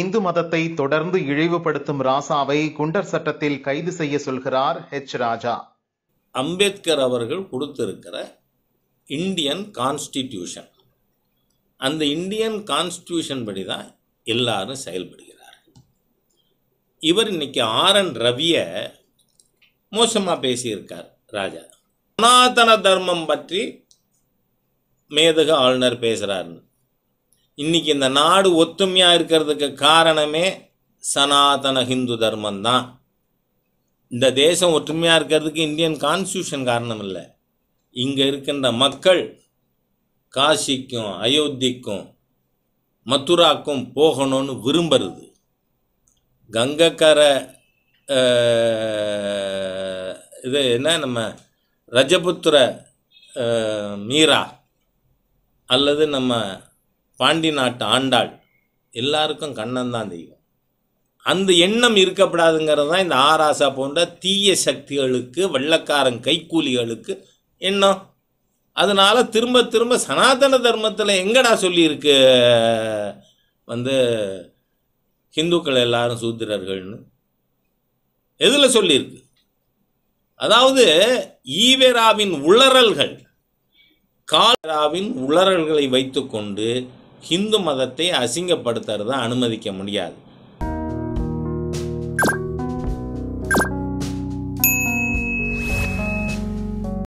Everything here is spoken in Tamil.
இந்து மதத்தை தொடர்ந்து இழிவுபடுத்தும் ராசாவை குண்டர் சட்டத்தில் கைது செய்ய சொல்கிறார் ஹெச் ராஜா அம்பேத்கர் அவர்கள் கொடுத்திருக்கிற இந்தியன் கான்ஸ்டிடியூஷன் அந்த இந்தியன் கான்ஸ்டியூஷன் படி தான் எல்லாரும் செயல்படுகிறார் இவர் இன்னைக்கு ஆர் என் ரவியை மோசமாக பேசியிருக்கார் ராஜா சனாதன தர்மம் பற்றி மேதக ஆளுநர் பேசுகிறாருன்னு இன்னைக்கு இந்த நாடு ஒத்துமையாக இருக்கிறதுக்கு காரணமே சனாதன ஹிந்து தர்மம் தான் இந்த தேசம் ஒற்றுமையாக இருக்கிறதுக்கு இந்தியன் கான்ஸ்டியூஷன் காரணம் இல்லை இங்கே இருக்கின்ற மக்கள் காசிக்கும் அயோத்திக்கும் மதுராக்கும் போகணும்னு விரும்புறது கங்கக்கரை இது என்ன நம்ம ரஜபுத்திர மீரா அல்லது நம்ம பாண்டி நாட்டு ஆண்டாள் எல்லாருக்கும் கண்ணன் தான் தெய்வம் அந்த எண்ணம் இருக்கப்படாதுங்கிறது தான் இந்த ஆராசா போன்ற தீய சக்திகளுக்கு வெள்ளக்காரன் கைக்கூலிகளுக்கு எண்ணம் அதனால் திரும்ப திரும்ப சனாதன தர்மத்தில் எங்கடா சொல்லியிருக்கு வந்து ஹிந்துக்கள் எல்லாரும் சூத்திரர்கள்னு எதில் சொல்லியிருக்கு அதாவது ஈவேராவின் உளறல்கள் காலராவின் உளறல்களை வைத்துக்கொண்டு ஹிந்து மதத்தை அசிங்கப்படுத்துறத அனுமதிக்க முடியாது